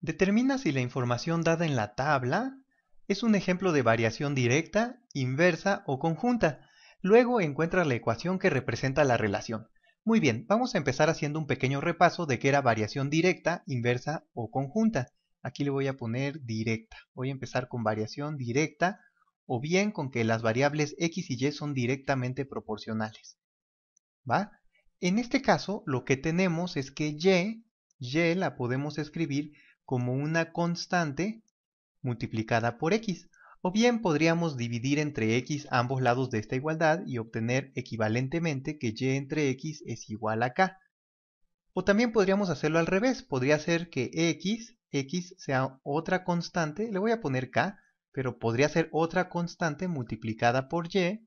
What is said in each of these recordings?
Determina si la información dada en la tabla es un ejemplo de variación directa, inversa o conjunta. Luego encuentra la ecuación que representa la relación. Muy bien, vamos a empezar haciendo un pequeño repaso de qué era variación directa, inversa o conjunta. Aquí le voy a poner directa. Voy a empezar con variación directa o bien con que las variables x y y son directamente proporcionales. ¿Va? En este caso, lo que tenemos es que y, y la podemos escribir como una constante multiplicada por x, o bien podríamos dividir entre x ambos lados de esta igualdad y obtener equivalentemente que y entre x es igual a k. O también podríamos hacerlo al revés, podría ser que x, x sea otra constante, le voy a poner k, pero podría ser otra constante multiplicada por y,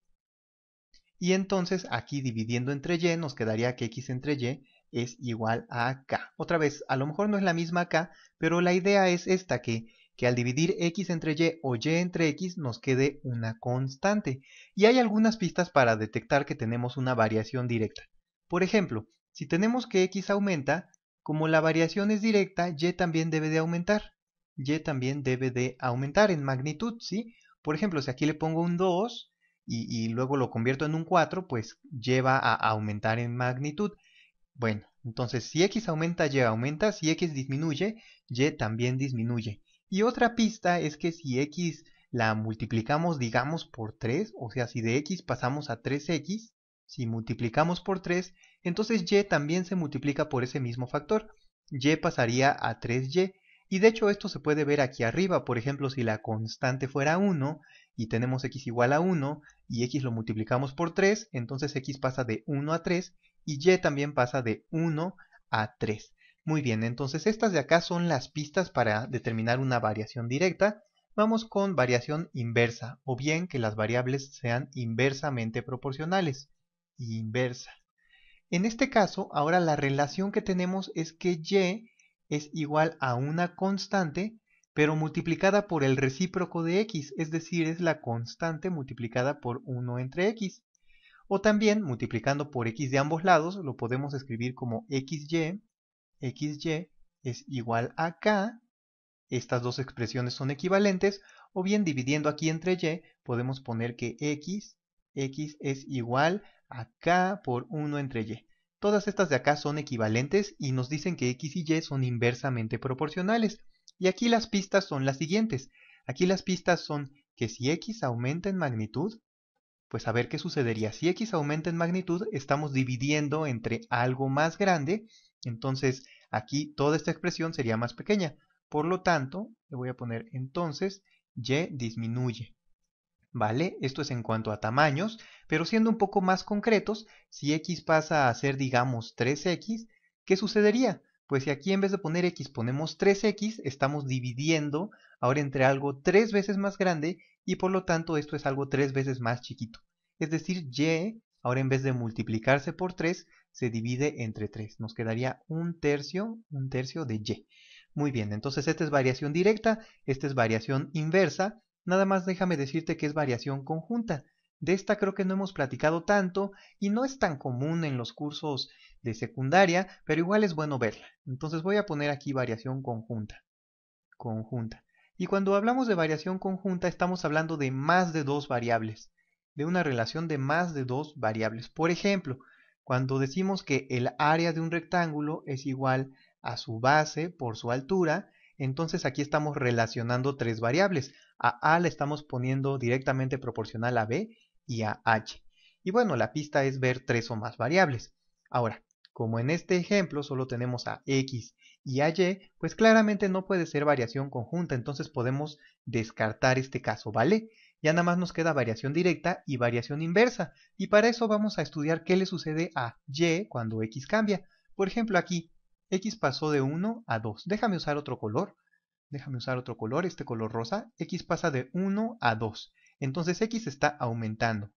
y entonces aquí dividiendo entre y nos quedaría que x entre y es igual a K. Otra vez, a lo mejor no es la misma K, pero la idea es esta, que, que al dividir X entre Y o Y entre X nos quede una constante. Y hay algunas pistas para detectar que tenemos una variación directa. Por ejemplo, si tenemos que X aumenta, como la variación es directa, Y también debe de aumentar. Y también debe de aumentar en magnitud, ¿sí? Por ejemplo, si aquí le pongo un 2 y, y luego lo convierto en un 4, pues lleva a aumentar en magnitud. Bueno, entonces si x aumenta, y aumenta, si x disminuye, y también disminuye. Y otra pista es que si x la multiplicamos, digamos, por 3, o sea, si de x pasamos a 3x, si multiplicamos por 3, entonces y también se multiplica por ese mismo factor. y pasaría a 3y. Y de hecho esto se puede ver aquí arriba, por ejemplo, si la constante fuera 1 y tenemos x igual a 1 y x lo multiplicamos por 3, entonces x pasa de 1 a 3 y Y también pasa de 1 a 3. Muy bien, entonces estas de acá son las pistas para determinar una variación directa. Vamos con variación inversa, o bien que las variables sean inversamente proporcionales. Inversa. En este caso, ahora la relación que tenemos es que y es igual a una constante, pero multiplicada por el recíproco de x, es decir, es la constante multiplicada por 1 entre x. O también, multiplicando por x de ambos lados, lo podemos escribir como xy, xy es igual a k, estas dos expresiones son equivalentes, o bien dividiendo aquí entre y, podemos poner que x, x es igual a k por 1 entre y. Todas estas de acá son equivalentes y nos dicen que x y y son inversamente proporcionales. Y aquí las pistas son las siguientes. Aquí las pistas son que si x aumenta en magnitud, pues a ver qué sucedería. Si x aumenta en magnitud, estamos dividiendo entre algo más grande, entonces aquí toda esta expresión sería más pequeña. Por lo tanto, le voy a poner entonces y disminuye. ¿Vale? Esto es en cuanto a tamaños, pero siendo un poco más concretos, si x pasa a ser, digamos, 3x, ¿qué sucedería? Pues si aquí en vez de poner x ponemos 3x, estamos dividiendo ahora entre algo tres veces más grande y por lo tanto esto es algo tres veces más chiquito. Es decir, y ahora en vez de multiplicarse por 3 se divide entre 3. Nos quedaría un tercio, un tercio de y. Muy bien, entonces esta es variación directa, esta es variación inversa. Nada más déjame decirte que es variación conjunta. De esta creo que no hemos platicado tanto y no es tan común en los cursos de secundaria, pero igual es bueno verla. Entonces voy a poner aquí variación conjunta. Conjunta. Y cuando hablamos de variación conjunta estamos hablando de más de dos variables, de una relación de más de dos variables. Por ejemplo, cuando decimos que el área de un rectángulo es igual a su base por su altura, entonces aquí estamos relacionando tres variables. A A le estamos poniendo directamente proporcional a B y a H. Y bueno, la pista es ver tres o más variables. Ahora, como en este ejemplo solo tenemos a x y a y, pues claramente no puede ser variación conjunta, entonces podemos descartar este caso, ¿vale? Ya nada más nos queda variación directa y variación inversa, y para eso vamos a estudiar qué le sucede a y cuando x cambia. Por ejemplo aquí, x pasó de 1 a 2. Déjame usar otro color, déjame usar otro color, este color rosa. x pasa de 1 a 2, entonces x está aumentando.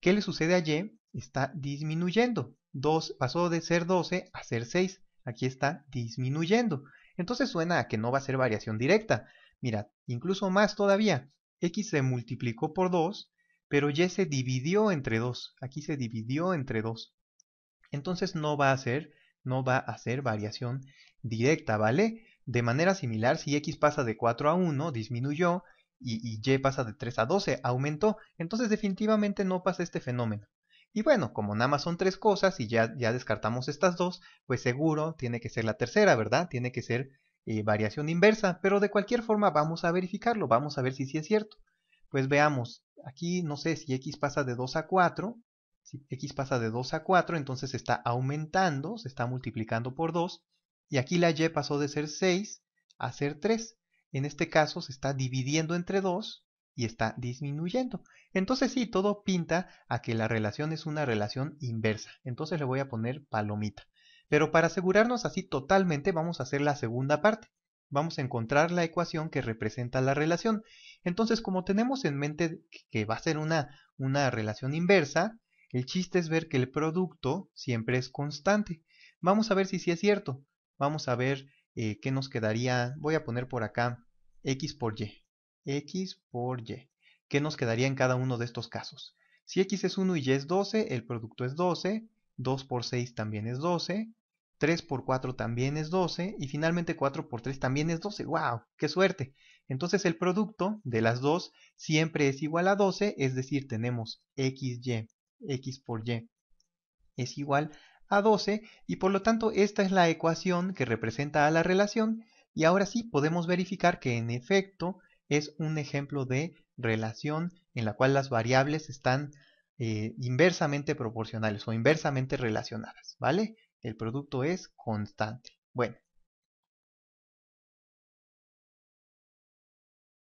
¿Qué le sucede a Y? Está disminuyendo. 2 pasó de ser 12 a ser 6. Aquí está disminuyendo. Entonces suena a que no va a ser variación directa. Mira, incluso más todavía. X se multiplicó por 2, pero Y se dividió entre 2. Aquí se dividió entre 2. Entonces no va a ser, no va a ser variación directa, ¿vale? De manera similar, si X pasa de 4 a 1, disminuyó, y, y, pasa de 3 a 12, aumentó, entonces definitivamente no pasa este fenómeno. Y bueno, como nada más son tres cosas y ya, ya descartamos estas dos, pues seguro tiene que ser la tercera, ¿verdad? Tiene que ser eh, variación inversa, pero de cualquier forma vamos a verificarlo, vamos a ver si sí es cierto. Pues veamos, aquí no sé si x pasa de 2 a 4, si x pasa de 2 a 4, entonces está aumentando, se está multiplicando por 2, y aquí la y pasó de ser 6 a ser 3 en este caso se está dividiendo entre dos y está disminuyendo. Entonces sí, todo pinta a que la relación es una relación inversa. Entonces le voy a poner palomita. Pero para asegurarnos así totalmente vamos a hacer la segunda parte. Vamos a encontrar la ecuación que representa la relación. Entonces como tenemos en mente que va a ser una, una relación inversa, el chiste es ver que el producto siempre es constante. Vamos a ver si sí es cierto. Vamos a ver eh, qué nos quedaría. Voy a poner por acá x por y. x por y. ¿Qué nos quedaría en cada uno de estos casos? Si x es 1 y y es 12, el producto es 12, 2 por 6 también es 12, 3 por 4 también es 12 y finalmente 4 por 3 también es 12. ¡Wow! ¡Qué suerte! Entonces el producto de las dos siempre es igual a 12, es decir, tenemos xy, x por y es igual a 12 y por lo tanto esta es la ecuación que representa a la relación y ahora sí podemos verificar que en efecto es un ejemplo de relación en la cual las variables están eh, inversamente proporcionales o inversamente relacionadas, ¿vale? El producto es constante. Bueno,